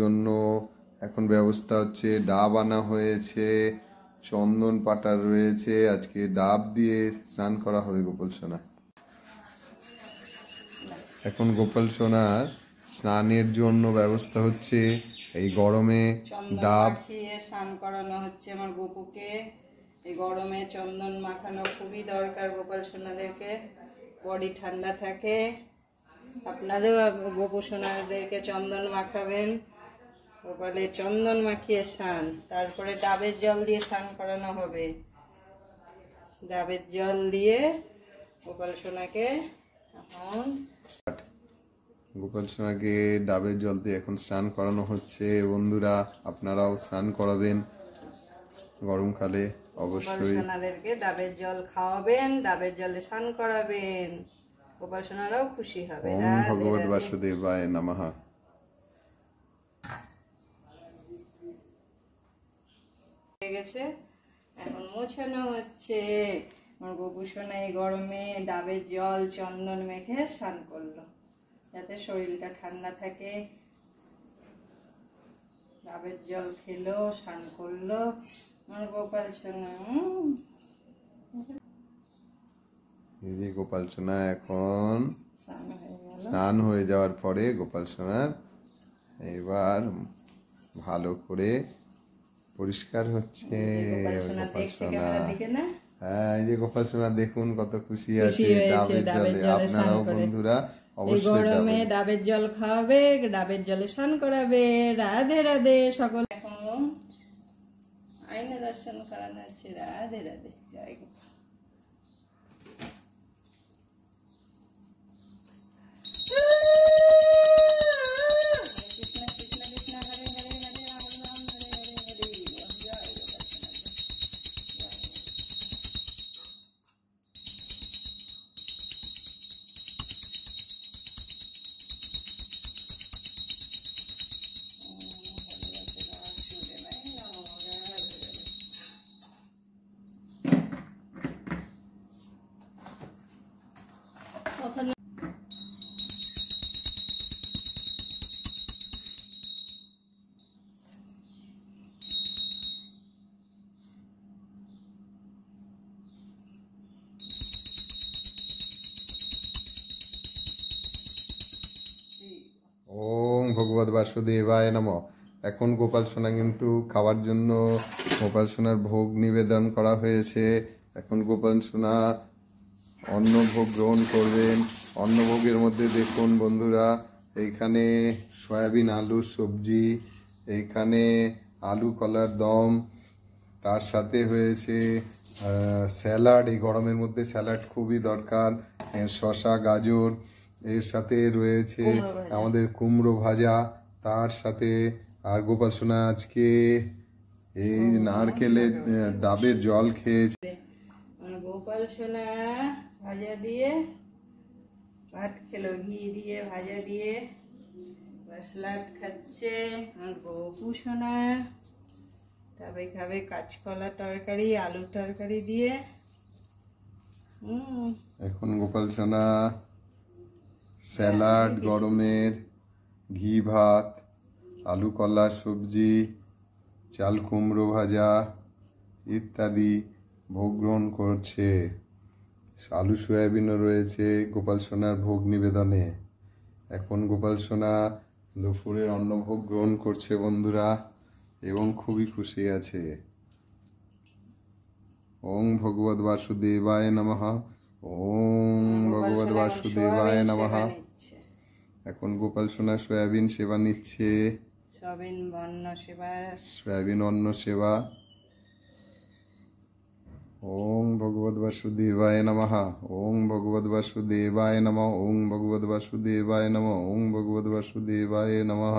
জন্য এখন ব্যবস্থা হচ্ছে ডাব আনা হয়েছে চন্দন পাটা রয়েছে আজকে ডাব দিয়ে স্নান করা হবে গোপাল সোনা এখন গোপাল সোনার স্নানের জন্য ব্যবস্থা হচ্ছে এই গরমে ডাব খেয়ে স্নান করানো হচ্ছে আমার গোপুকে এই গরমে চন্দন মাখানো খুবই দরকার গোপাল সোনাদেরকে বডি ঠান্ডা থাকে আপনাদের গোপু সোনাদেরকে চন্দন মাখাবেন বলে চন্দন মাখিয়ে স্নান তারপরে ডাবের জল দিয়ে স্নান করানো হবে ডাবের জল দিয়ে গোপাল সোনাকে এখন গোপাল সোনাকে ডাবের জল দিয়ে এখন স্নান করানো হচ্ছে বন্ধুরা আপনারাও স্নান করাবেন গরমকালে অবশ্যই সোনাদেরকে ডাবের জল খাওয়াবেন ডাবের জলে স্নান করাবেন গোপাল সোনারাও খুশি হবে ভগবত বাসুদেবায় নামাহা গেছে এখন মোছানো হচ্ছে আমার গোপুষণ এই গরমে ডাবের জল চন্দন মেখে স্নান করলো যাতে শরীরটা ঠান্ডা থাকে ডাবের জল খেলো স্নান করলো আমার গোপাল সোনা যে গোপাল সোনা এখন স্নান হয়ে যাওয়ার পরে গোপাল সোনার এবার ভালো করে পরিষ্কার হচ্ছে হ্যাঁ যে গোপাল সোনা দেখুন কত খুশি আছে ডাবের জলে আপনারাও বন্ধুরা অবশ্যই গরমে ডাবের জল খাওয়াবে ডাবের জলে স্নান করাবে রাধে রাধে সকল এখন দর্শন করানো আছে রাধে রাধে জয় গোপাল ওম ভগবত বাসুদেবায় নম এখন গোপাল সোনা কিন্তু খাওয়ার জন্য গোপাল সোনার ভোগ নিবেদন করা হয়েছে এখন গোপাল সোনা অন্নভোগ গ্রহণ করবেন অন্নভোগের মধ্যে দেখুন বন্ধুরা এইখানে সয়াবিন আলুর সবজি এইখানে আলু কলার দম তার সাথে হয়েছে স্যালাড এই গরমের মধ্যে স্যালাড খুবই দরকার শশা গাজর এর সাথে রয়েছে আমাদের কুমড়ো ভাজা তার সাথে আর গোপাল সোনা আজকে এই নারকেলের ডাবের জল খেয়েছে মানে গোপাল সোনা ভাজা দিয়ে ভাত খেলো ঘি দিয়ে ভাজা দিয়ে মশলাট খাচ্ছে আমার গোপু সোনা তবে খাবে কাঁচকলা তরকারি আলু তরকারি দিয়ে হুম এখন গোপাল সোনা স্যালাড গরমের ঘি ভাত আলু কলা সবজি চাল কুমড়ো ভাজা ইত্যাদি ভোগ গ্রহণ করছে আলু সয়াবিনও রয়েছে গোপাল সোনার ভোগ নিবেদনে এখন গোপাল সোনা দুপুরের অন্নভোগ গ্রহণ করছে বন্ধুরা এবং খুবই খুশি আছে ওং ভগবত বাসুদেবায় নমহা ওম ভগবত বাসুদেবায় নমহা এখন গোপাল সোনা সয়াবিন সেবা নিচ্ছে সয়াবিন অন্ন সেবা সয়াবিন অন্ন সেবা ওং ভগবত বাসুদেবায় নমঃ ওং ভগবত বাসুদেবায় নমঃ ওং ভগবত বাসুদেবায় নমঃ ওং ভগবত বাসুদেবায় নমঃ